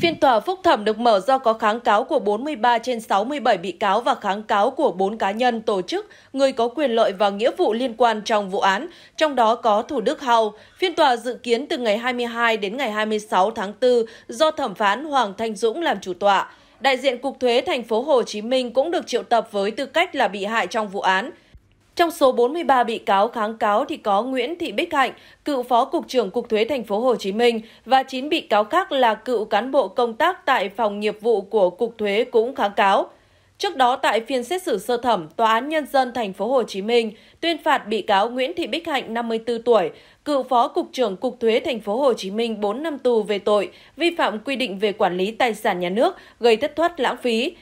Phiên tòa phúc thẩm được mở do có kháng cáo của 43 trên 67 bị cáo và kháng cáo của 4 cá nhân, tổ chức, người có quyền lợi và nghĩa vụ liên quan trong vụ án, trong đó có Thủ Đức Hào. Phiên tòa dự kiến từ ngày 22 đến ngày 26 tháng 4 do thẩm phán Hoàng Thanh Dũng làm chủ tọa. Đại diện Cục Thuế thành phố Hồ Chí Minh cũng được triệu tập với tư cách là bị hại trong vụ án. Trong số 43 bị cáo kháng cáo thì có Nguyễn Thị Bích Hạnh, cựu phó cục trưởng Cục Thuế thành phố Hồ Chí Minh và 9 bị cáo khác là cựu cán bộ công tác tại phòng nghiệp vụ của Cục Thuế cũng kháng cáo. Trước đó tại phiên xét xử sơ thẩm, tòa án nhân dân thành phố Hồ Chí Minh tuyên phạt bị cáo Nguyễn Thị Bích Hạnh 54 tuổi, cựu phó cục trưởng Cục Thuế thành phố Hồ Chí Minh 4 năm tù về tội vi phạm quy định về quản lý tài sản nhà nước gây thất thoát lãng phí,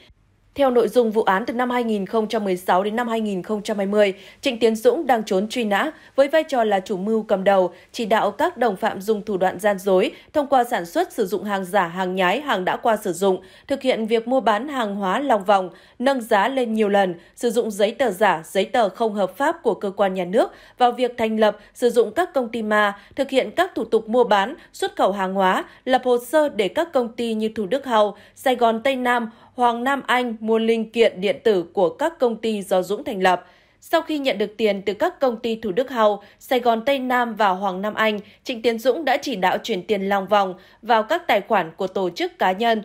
theo nội dung vụ án từ năm 2016 đến năm 2020, Trịnh Tiến Dũng đang trốn truy nã với vai trò là chủ mưu cầm đầu, chỉ đạo các đồng phạm dùng thủ đoạn gian dối thông qua sản xuất sử dụng hàng giả, hàng nhái, hàng đã qua sử dụng, thực hiện việc mua bán hàng hóa lòng vòng, nâng giá lên nhiều lần, sử dụng giấy tờ giả, giấy tờ không hợp pháp của cơ quan nhà nước vào việc thành lập, sử dụng các công ty ma, thực hiện các thủ tục mua bán, xuất khẩu hàng hóa, lập hồ sơ để các công ty như Thủ Đức Hầu, Sài Gòn Tây Nam, Hoàng Nam Anh mua linh kiện điện tử của các công ty do Dũng thành lập. Sau khi nhận được tiền từ các công ty Thủ Đức Hầu, Sài Gòn Tây Nam và Hoàng Nam Anh, Trịnh Tiến Dũng đã chỉ đạo chuyển tiền lòng vòng vào các tài khoản của tổ chức cá nhân,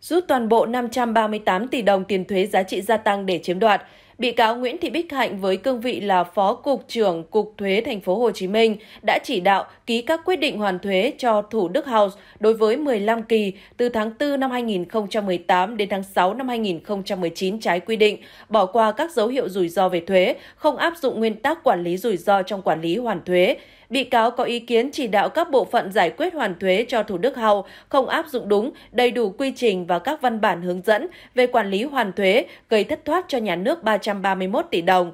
rút toàn bộ 538 tỷ đồng tiền thuế giá trị gia tăng để chiếm đoạt. Bị cáo Nguyễn Thị Bích Hạnh với cương vị là Phó cục trưởng Cục Thuế thành phố Hồ Chí Minh đã chỉ đạo ký các quyết định hoàn thuế cho Thủ Đức House đối với 15 kỳ từ tháng 4 năm 2018 đến tháng 6 năm 2019 trái quy định, bỏ qua các dấu hiệu rủi ro về thuế, không áp dụng nguyên tắc quản lý rủi ro trong quản lý hoàn thuế, bị cáo có ý kiến chỉ đạo các bộ phận giải quyết hoàn thuế cho Thủ Đức Hào không áp dụng đúng, đầy đủ quy trình và các văn bản hướng dẫn về quản lý hoàn thuế gây thất thoát cho nhà nước 331 tỷ đồng.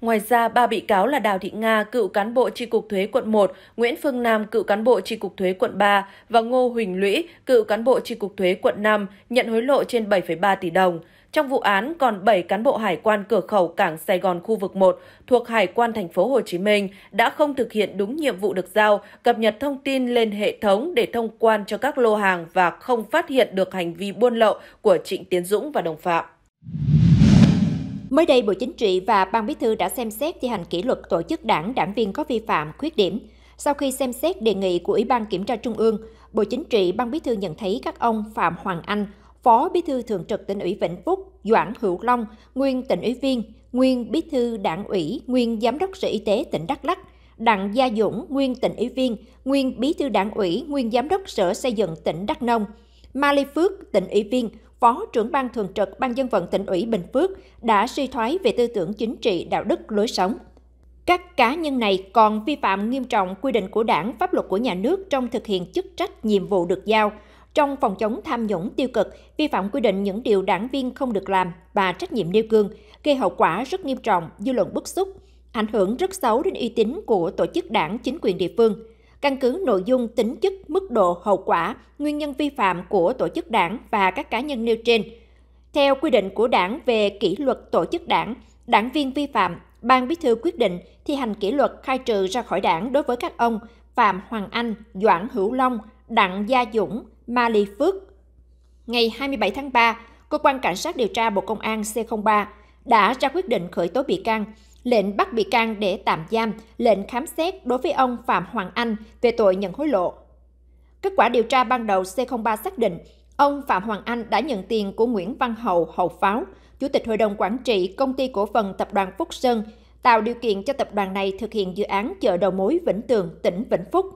Ngoài ra, ba bị cáo là Đào Thị Nga, cựu cán bộ tri cục thuế quận 1, Nguyễn Phương Nam, cựu cán bộ tri cục thuế quận 3 và Ngô Huỳnh Lũy, cựu cán bộ tri cục thuế quận 5, nhận hối lộ trên 7,3 tỷ đồng. Trong vụ án còn 7 cán bộ hải quan cửa khẩu cảng Sài Gòn khu vực 1 thuộc Hải quan thành phố Hồ Chí Minh đã không thực hiện đúng nhiệm vụ được giao, cập nhật thông tin lên hệ thống để thông quan cho các lô hàng và không phát hiện được hành vi buôn lậu của Trịnh Tiến Dũng và đồng phạm. Mới đây, Bộ Chính trị và Ban Bí thư đã xem xét thi hành kỷ luật tổ chức đảng, đảng viên có vi phạm, khuyết điểm. Sau khi xem xét đề nghị của Ủy ban Kiểm tra Trung ương, Bộ Chính trị, Ban Bí thư nhận thấy các ông Phạm Hoàng Anh, Phó Bí thư Thường trực tỉnh ủy Vĩnh Phúc Doãn Hữu Long, nguyên tỉnh ủy viên, nguyên Bí thư Đảng ủy, nguyên Giám đốc Sở Y tế tỉnh Đắk Lắk, Đặng Gia Dũng, nguyên tỉnh ủy viên, nguyên Bí thư Đảng ủy, nguyên Giám đốc Sở Xây dựng tỉnh Đắk Nông, Ma Lê Phước, tỉnh ủy viên, Phó trưởng ban thường trực Ban dân vận tỉnh ủy Bình Phước đã suy thoái về tư tưởng chính trị, đạo đức, lối sống. Các cá nhân này còn vi phạm nghiêm trọng quy định của đảng, pháp luật của nhà nước trong thực hiện chức trách, nhiệm vụ được giao, trong phòng chống tham nhũng tiêu cực, vi phạm quy định những điều đảng viên không được làm và trách nhiệm nêu gương, gây hậu quả rất nghiêm trọng, dư luận bức xúc, ảnh hưởng rất xấu đến uy tín của tổ chức đảng chính quyền địa phương. Căn cứ nội dung, tính chất, mức độ, hậu quả, nguyên nhân vi phạm của tổ chức đảng và các cá nhân nêu trên. Theo quy định của đảng về kỷ luật tổ chức đảng, đảng viên vi phạm, Ban Bí thư quyết định thi hành kỷ luật khai trừ ra khỏi đảng đối với các ông Phạm Hoàng Anh, Doãn Hữu Long, Đặng Gia Dũng, Mali Phước. Ngày 27 tháng 3, Cơ quan Cảnh sát điều tra Bộ Công an C03 đã ra quyết định khởi tố bị can, lệnh bắt bị can để tạm giam, lệnh khám xét đối với ông Phạm Hoàng Anh về tội nhận hối lộ. Kết quả điều tra ban đầu C03 xác định ông Phạm Hoàng Anh đã nhận tiền của Nguyễn Văn Hậu Hậu Pháo, Chủ tịch Hội đồng Quản trị Công ty Cổ phần Tập đoàn Phúc Sơn, tạo điều kiện cho tập đoàn này thực hiện dự án chợ đầu mối Vĩnh Tường, tỉnh Vĩnh Phúc.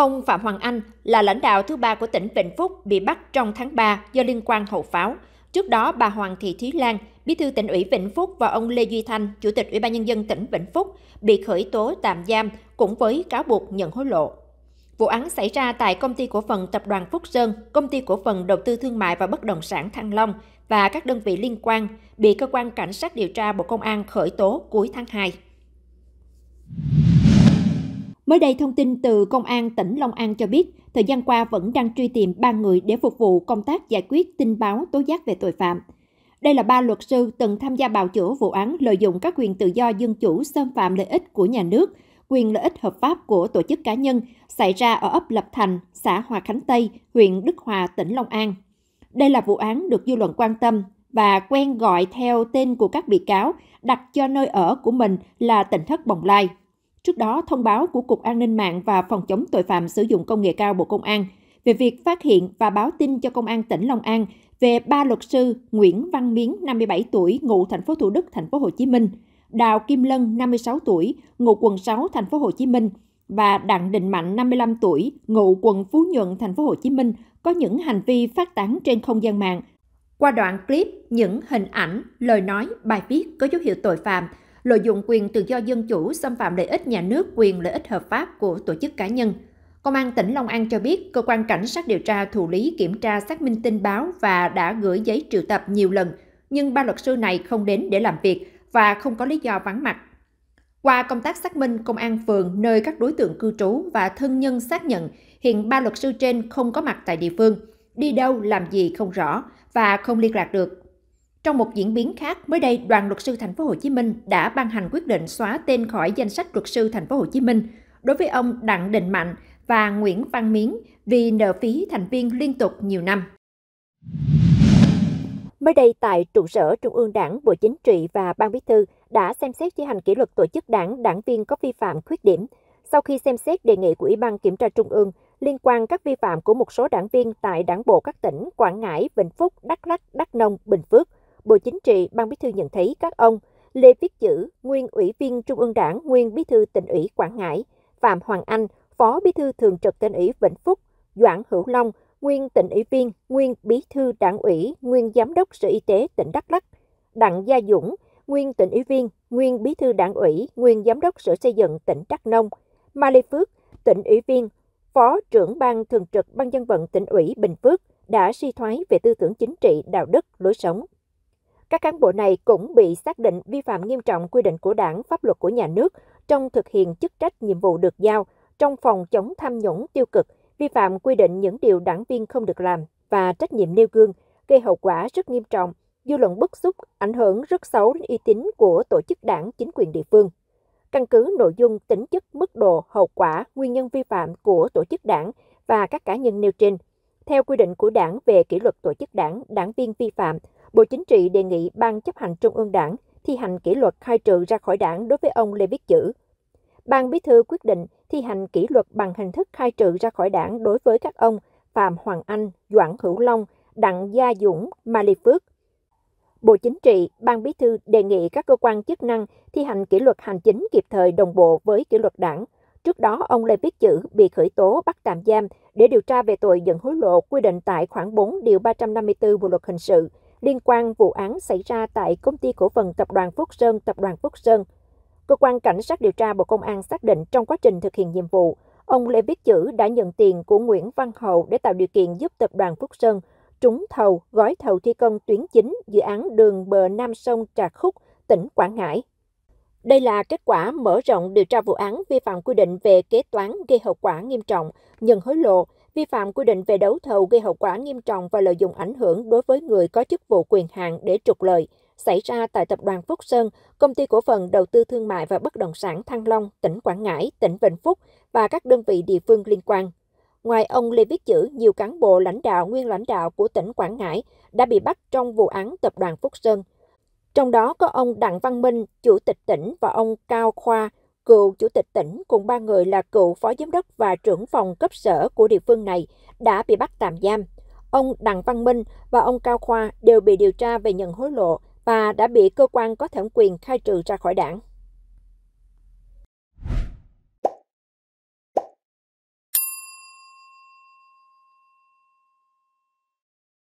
Ông Phạm Hoàng Anh là lãnh đạo thứ ba của tỉnh Vĩnh Phúc bị bắt trong tháng 3 do liên quan hậu pháo. Trước đó, bà Hoàng Thị Thúy Lan, bí thư tỉnh ủy Vĩnh Phúc và ông Lê Duy Thanh, chủ tịch Ủy ban Nhân dân tỉnh Vĩnh Phúc, bị khởi tố tạm giam cũng với cáo buộc nhận hối lộ. Vụ án xảy ra tại công ty cổ phần tập đoàn Phúc Sơn, công ty cổ phần đầu tư thương mại và bất động sản Thăng Long và các đơn vị liên quan bị cơ quan cảnh sát điều tra Bộ Công an khởi tố cuối tháng 2. Mới đây, thông tin từ Công an tỉnh Long An cho biết, thời gian qua vẫn đang truy tìm 3 người để phục vụ công tác giải quyết tin báo tố giác về tội phạm. Đây là ba luật sư từng tham gia bào chữa vụ án lợi dụng các quyền tự do dân chủ xâm phạm lợi ích của nhà nước, quyền lợi ích hợp pháp của tổ chức cá nhân xảy ra ở ấp Lập Thành, xã Hòa Khánh Tây, huyện Đức Hòa, tỉnh Long An. Đây là vụ án được dư luận quan tâm và quen gọi theo tên của các bị cáo đặt cho nơi ở của mình là tỉnh thất Bồng Lai. Trước đó, thông báo của Cục An ninh mạng và Phòng chống tội phạm sử dụng công nghệ cao Bộ Công an về việc phát hiện và báo tin cho Công an tỉnh Long An về ba luật sư Nguyễn Văn Miến, 57 tuổi, ngụ thành phố Thủ Đức, thành phố Hồ Chí Minh, Đào Kim Lân, 56 tuổi, ngụ quận 6, thành phố Hồ Chí Minh và Đặng Đình Mạnh, 55 tuổi, ngụ quận Phú Nhuận, thành phố Hồ Chí Minh có những hành vi phát tán trên không gian mạng. Qua đoạn clip, những hình ảnh, lời nói, bài viết có dấu hiệu tội phạm lợi dụng quyền tự do dân chủ xâm phạm lợi ích nhà nước quyền lợi ích hợp pháp của tổ chức cá nhân. Công an tỉnh Long An cho biết, cơ quan cảnh sát điều tra thụ lý kiểm tra xác minh tin báo và đã gửi giấy triệu tập nhiều lần, nhưng ba luật sư này không đến để làm việc và không có lý do vắng mặt. Qua công tác xác minh, công an phường nơi các đối tượng cư trú và thân nhân xác nhận hiện ba luật sư trên không có mặt tại địa phương, đi đâu làm gì không rõ và không liên lạc được. Trong một diễn biến khác, mới đây Đoàn luật sư Thành phố Hồ Chí Minh đã ban hành quyết định xóa tên khỏi danh sách luật sư Thành phố Hồ Chí Minh đối với ông Đặng Đình Mạnh và Nguyễn Văn Miến vì nợ phí thành viên liên tục nhiều năm. Mới đây tại trụ sở Trung ương Đảng, Bộ Chính trị và Ban Bí thư đã xem xét thi hành kỷ luật tổ chức đảng, đảng viên có vi phạm khuyết điểm. Sau khi xem xét đề nghị của Ủy ban Kiểm tra Trung ương liên quan các vi phạm của một số đảng viên tại đảng bộ các tỉnh Quảng Ngãi, Vĩnh Phúc, Đắk lắc Đắk Nông, Bình Phước – Bộ Chính trị, Ban Bí thư nhận thấy các ông Lê Viết Chữ, nguyên Ủy viên Trung ương Đảng, nguyên Bí thư tỉnh ủy Quảng Ngãi, Phạm Hoàng Anh, Phó Bí thư Thường trực tỉnh ủy Vĩnh Phúc, Doãn Hữu Long, nguyên tỉnh ủy viên, nguyên Bí thư Đảng ủy, nguyên Giám đốc Sở Y tế tỉnh Đắk Lắk, Đặng Gia Dũng, nguyên tỉnh ủy viên, nguyên Bí thư Đảng ủy, nguyên Giám đốc Sở Xây dựng tỉnh Đắk Nông, Ma Lê Phước, tỉnh ủy viên, Phó trưởng ban thường trực Ban dân vận tỉnh ủy Bình Phước đã suy thoái về tư tưởng chính trị, đạo đức, lối sống, các cán bộ này cũng bị xác định vi phạm nghiêm trọng quy định của đảng, pháp luật của nhà nước trong thực hiện chức trách nhiệm vụ được giao, trong phòng chống tham nhũng tiêu cực, vi phạm quy định những điều đảng viên không được làm và trách nhiệm nêu gương, gây hậu quả rất nghiêm trọng, dư luận bức xúc, ảnh hưởng rất xấu đến uy tín của tổ chức đảng, chính quyền địa phương. Căn cứ nội dung, tính chất, mức độ, hậu quả, nguyên nhân vi phạm của tổ chức đảng và các cá nhân nêu trên – theo quy định của Đảng về kỷ luật tổ chức Đảng, đảng viên vi phạm, Bộ Chính trị đề nghị Ban chấp hành Trung ương Đảng thi hành kỷ luật khai trừ ra khỏi Đảng đối với ông Lê Viết Chữ. Ban Bí thư quyết định thi hành kỷ luật bằng hình thức khai trừ ra khỏi Đảng đối với các ông Phạm Hoàng Anh, Doãn Hữu Long, Đặng Gia Dũng, Ma Lê Phước. Bộ Chính trị, Ban Bí thư đề nghị các cơ quan chức năng thi hành kỷ luật hành chính kịp thời đồng bộ với kỷ luật Đảng – Trước đó, ông Lê Viết Chữ bị khởi tố bắt tạm giam để điều tra về tội nhận hối lộ quy định tại khoản 4 điều 354 Bộ luật hình sự liên quan vụ án xảy ra tại công ty cổ phần tập đoàn Phúc Sơn, tập đoàn Phúc Sơn. Cơ quan cảnh sát điều tra Bộ Công an xác định trong quá trình thực hiện nhiệm vụ, ông Lê Viết Chữ đã nhận tiền của Nguyễn Văn Hậu để tạo điều kiện giúp tập đoàn Phúc Sơn trúng thầu gói thầu thi công tuyến chính dự án đường bờ Nam sông Trà Khúc, tỉnh Quảng Ngãi. Đây là kết quả mở rộng điều tra vụ án vi phạm quy định về kế toán gây hậu quả nghiêm trọng, nhận hối lộ, vi phạm quy định về đấu thầu gây hậu quả nghiêm trọng và lợi dụng ảnh hưởng đối với người có chức vụ quyền hạn để trục lợi, xảy ra tại Tập đoàn Phúc Sơn, Công ty Cổ phần Đầu tư Thương mại và Bất động sản Thăng Long, tỉnh Quảng Ngãi, tỉnh Vĩnh Phúc và các đơn vị địa phương liên quan. Ngoài ông Lê Viết Chữ, nhiều cán bộ lãnh đạo, nguyên lãnh đạo của tỉnh Quảng Ngãi đã bị bắt trong vụ án Tập đoàn Phúc Sơn. Trong đó có ông Đặng Văn Minh, chủ tịch tỉnh và ông Cao Khoa, cựu chủ tịch tỉnh cùng ba người là cựu phó giám đốc và trưởng phòng cấp sở của địa phương này đã bị bắt tạm giam. Ông Đặng Văn Minh và ông Cao Khoa đều bị điều tra về nhận hối lộ và đã bị cơ quan có thẩm quyền khai trừ ra khỏi đảng.